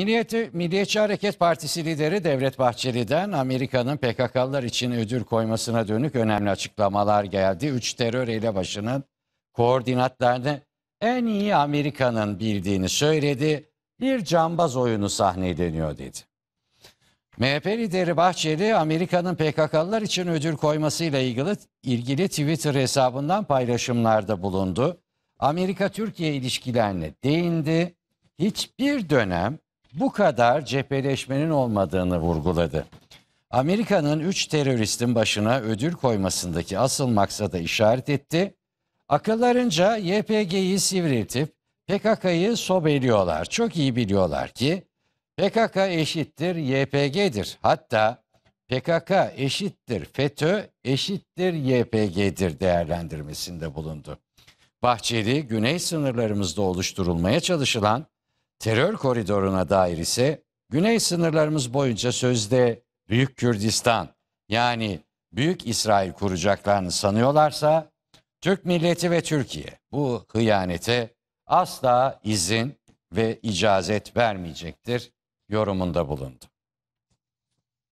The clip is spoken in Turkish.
Milliyeti, Milliyetçi Hareket Partisi lideri Devlet Bahçeli'den Amerika'nın PKK'lılar için ödül koymasına dönük önemli açıklamalar geldi. Üç terör elebaşının koordinatlarını en iyi Amerika'nın bildiğini söyledi. Bir cambaz oyunu sahneleniyor dedi. MHP lideri Bahçeli Amerika'nın PKK'lılar için ödül koymasıyla ilgili, ilgili Twitter hesabından paylaşımlarda bulundu. Amerika-Türkiye ilişkilerine değindi. Hiçbir dönem bu kadar cepheleşmenin olmadığını vurguladı. Amerika'nın 3 teröristin başına ödül koymasındaki asıl maksada işaret etti. Akıllarınca YPG'yi sivriltip PKK'yı sobeliyorlar. Çok iyi biliyorlar ki PKK eşittir YPG'dir. Hatta PKK eşittir FETÖ eşittir YPG'dir değerlendirmesinde bulundu. Bahçeli, güney sınırlarımızda oluşturulmaya çalışılan Terör koridoruna dair ise güney sınırlarımız boyunca sözde Büyük Kürdistan yani Büyük İsrail kuracaklarını sanıyorlarsa Türk milleti ve Türkiye bu hıyanete asla izin ve icazet vermeyecektir yorumunda bulundu.